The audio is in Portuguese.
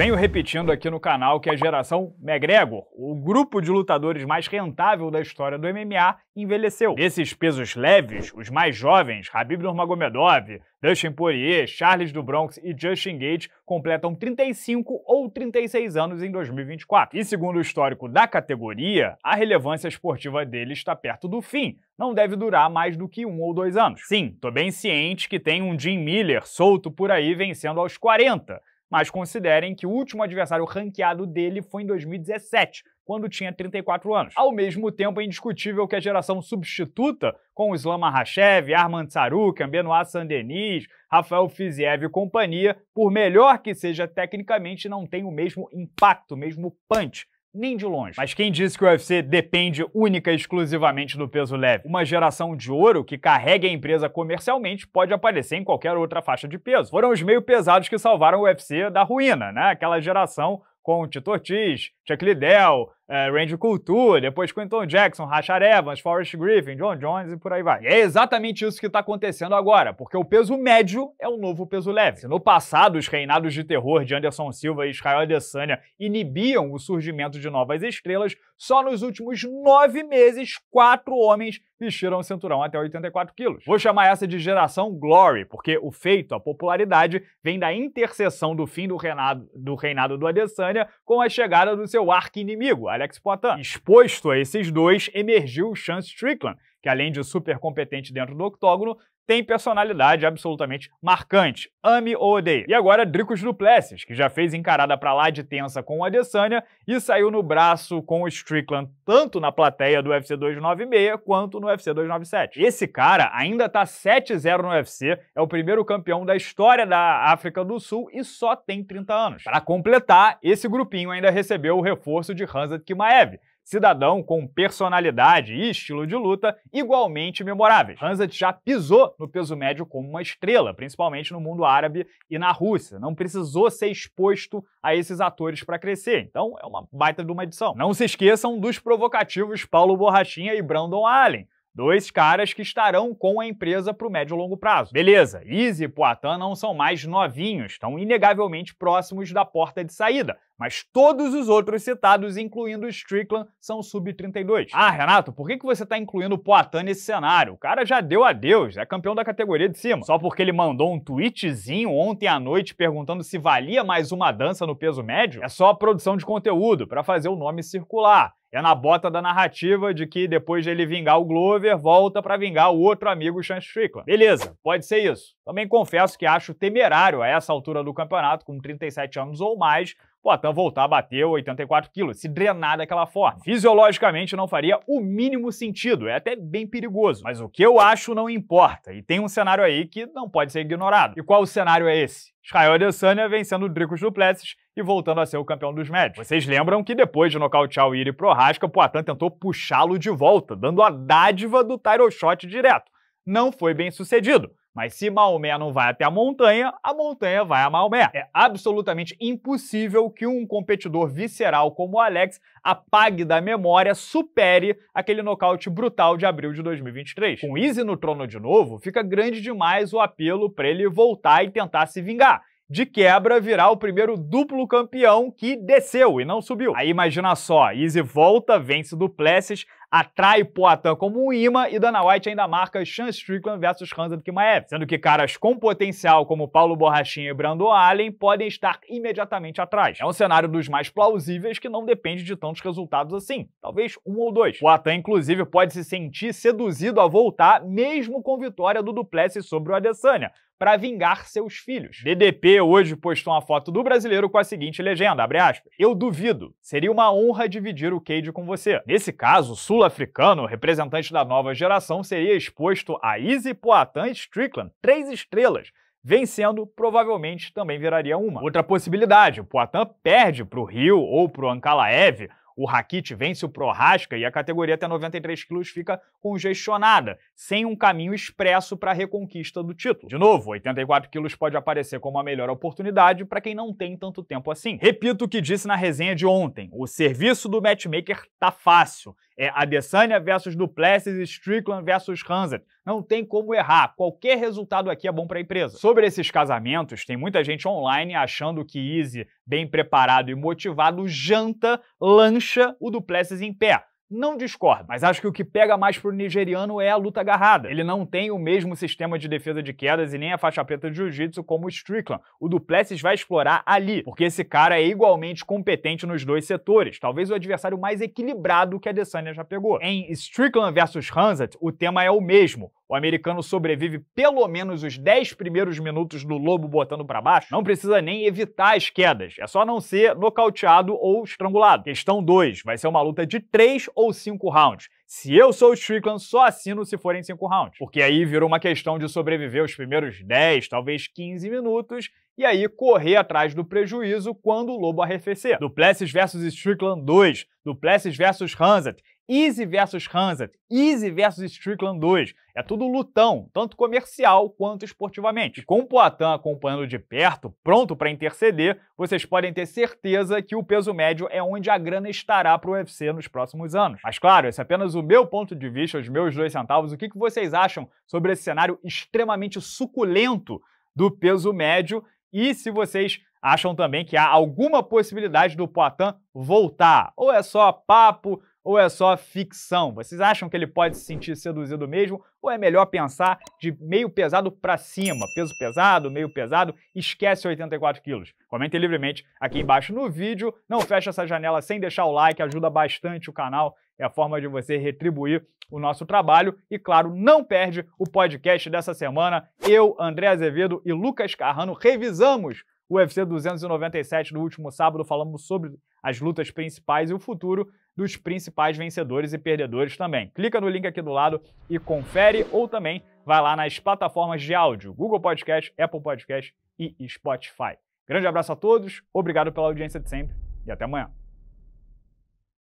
venho repetindo aqui no canal que a geração McGregor, o grupo de lutadores mais rentável da história do MMA, envelheceu. Desses pesos leves, os mais jovens, Habib Nurmagomedov, Dustin Poirier, Charles do Bronx e Justin Gates completam 35 ou 36 anos em 2024. E segundo o histórico da categoria, a relevância esportiva dele está perto do fim, não deve durar mais do que um ou dois anos. Sim, tô bem ciente que tem um Jim Miller solto por aí vencendo aos 40, mas considerem que o último adversário ranqueado dele foi em 2017, quando tinha 34 anos. Ao mesmo tempo, é indiscutível que a geração substituta, com Islam Makhachev, Arman Sarukian, Benoit Saint-Denis, Rafael Fiziev e companhia, por melhor que seja tecnicamente, não tem o mesmo impacto, o mesmo punch nem de longe. Mas quem disse que o UFC depende única e exclusivamente do peso leve? Uma geração de ouro que carregue a empresa comercialmente pode aparecer em qualquer outra faixa de peso. Foram os meio pesados que salvaram o UFC da ruína, né? Aquela geração com Tito Ortiz, Chuck Liddell, é, Randy Couture, depois Quentin Jackson, Rachar Evans, Forrest Griffin, John Jones e por aí vai. E é exatamente isso que está acontecendo agora, porque o peso médio é o novo peso leve. Se no passado os reinados de terror de Anderson Silva e Israel Adesanya inibiam o surgimento de novas estrelas, só nos últimos nove meses, quatro homens vestiram o cinturão até 84 quilos. Vou chamar essa de geração Glory, porque o feito, a popularidade, vem da interseção do fim do reinado do, reinado do Adesanya com a chegada do seu arco inimigo Alex Poitin. Exposto a esses dois, emergiu o Sean Strickland, que além de super competente dentro do octógono, tem personalidade absolutamente marcante, ame ou odeie. E agora Dricos Duplessis, que já fez encarada para lá de tensa com o Adesanya e saiu no braço com o Strickland tanto na plateia do UFC 296 quanto no UFC 297. Esse cara ainda tá 7-0 no UFC, é o primeiro campeão da história da África do Sul e só tem 30 anos. Para completar, esse grupinho ainda recebeu o reforço de Hanzat Kimaev, cidadão com personalidade e estilo de luta igualmente memoráveis. Hamzat já pisou no peso médio como uma estrela, principalmente no mundo árabe e na Rússia. Não precisou ser exposto a esses atores para crescer, então é uma baita de uma edição. Não se esqueçam dos provocativos Paulo Borrachinha e Brandon Allen. Dois caras que estarão com a empresa para o médio e longo prazo. Beleza, Easy e Poitin não são mais novinhos, estão inegavelmente próximos da porta de saída, mas todos os outros citados, incluindo Strickland, são sub-32. Ah, Renato, por que, que você está incluindo o Poatan nesse cenário? O cara já deu adeus, é campeão da categoria de cima. Só porque ele mandou um tweetzinho ontem à noite perguntando se valia mais uma dança no peso médio? É só a produção de conteúdo para fazer o nome circular. É na bota da narrativa de que depois de ele vingar o Glover, volta para vingar o outro amigo Sean Strickland. Beleza, pode ser isso. Também confesso que acho temerário a essa altura do campeonato, com 37 anos ou mais, Poitin então voltar a bater 84 quilos, se drenar daquela forma. Fisiologicamente não faria o mínimo sentido, é até bem perigoso. Mas o que eu acho não importa, e tem um cenário aí que não pode ser ignorado. E qual cenário é esse? Israel Adesanya vencendo o Dricos Duplessis e voltando a ser o campeão dos médios. Vocês lembram que depois de nocautear o Iri Prohaska, Poitin tentou puxá-lo de volta, dando a dádiva do title shot direto. Não foi bem sucedido. Mas se Maomé não vai até a montanha, a montanha vai a Maomé. É absolutamente impossível que um competidor visceral como o Alex apague da memória, supere aquele nocaute brutal de abril de 2023. Com Easy no trono de novo, fica grande demais o apelo para ele voltar e tentar se vingar de quebra virá o primeiro duplo campeão que desceu e não subiu. Aí imagina só, Easy volta, vence do Plessis, atrai Poatan como um imã e Dana White ainda marca Sean Strickland versus Hamzat Kimaev, sendo que caras com potencial como Paulo Borrachinha e Brando Allen podem estar imediatamente atrás. É um cenário dos mais plausíveis que não depende de tantos resultados assim, talvez um ou dois. Poatan, inclusive, pode se sentir seduzido a voltar mesmo com vitória do Duplessis sobre o Adesanya, para vingar seus filhos. DDP hoje postou uma foto do brasileiro com a seguinte legenda, abre aspas, Eu duvido, seria uma honra dividir o Cade com você. Nesse caso, Sul sul-africano, representante da nova geração, seria exposto a Izzy Poatan Strickland, três estrelas, vencendo, provavelmente também viraria uma. Outra possibilidade, Poitin perde para o Rio ou para o Ankalaev, o Rakit vence o Prohaska e a categoria até 93 quilos fica congestionada, sem um caminho expresso para a reconquista do título. De novo, 84 quilos pode aparecer como a melhor oportunidade para quem não tem tanto tempo assim. Repito o que disse na resenha de ontem, o serviço do matchmaker tá fácil é, Adesanya versus Duplessis, Strickland versus Hansen. Não tem como errar. Qualquer resultado aqui é bom para a empresa. Sobre esses casamentos, tem muita gente online achando que Easy, bem preparado e motivado, janta, lancha o Duplessis em pé. Não discordo, mas acho que o que pega mais pro nigeriano é a luta agarrada. Ele não tem o mesmo sistema de defesa de quedas e nem a faixa preta de jiu-jitsu como o Strickland. O Duplessis vai explorar ali, porque esse cara é igualmente competente nos dois setores, talvez o adversário mais equilibrado que a Adesanya já pegou. Em Strickland versus Hansat, o tema é o mesmo. O americano sobrevive pelo menos os 10 primeiros minutos do lobo botando para baixo, não precisa nem evitar as quedas, é só não ser nocauteado ou estrangulado. Questão 2, vai ser uma luta de 3 ou cinco rounds. Se eu sou o Strickland, só assino se forem cinco rounds. Porque aí virou uma questão de sobreviver os primeiros 10, talvez 15 minutos, e aí correr atrás do prejuízo quando o lobo arrefecer. Duplessis versus Strickland 2, Duplessis versus Hanset. Easy versus Hansen, Easy versus Strickland 2. É tudo lutão, tanto comercial quanto esportivamente. E com o Poitin acompanhando de perto, pronto para interceder, vocês podem ter certeza que o peso médio é onde a grana estará para o UFC nos próximos anos. Mas claro, esse é apenas o meu ponto de vista, os meus dois centavos. O que, que vocês acham sobre esse cenário extremamente suculento do peso médio? E se vocês acham também que há alguma possibilidade do Poitin voltar? Ou é só papo? ou é só ficção? Vocês acham que ele pode se sentir seduzido mesmo? Ou é melhor pensar de meio pesado para cima? Peso pesado, meio pesado, esquece 84 quilos. Comentem livremente aqui embaixo no vídeo. Não fecha essa janela sem deixar o like, ajuda bastante o canal. É a forma de você retribuir o nosso trabalho. E claro, não perde o podcast dessa semana. Eu, André Azevedo e Lucas Carrano revisamos o UFC 297 do último sábado, falamos sobre as lutas principais e o futuro dos principais vencedores e perdedores também. Clica no link aqui do lado e confere, ou também vai lá nas plataformas de áudio, Google Podcast, Apple Podcast e Spotify. Grande abraço a todos, obrigado pela audiência de sempre e até amanhã.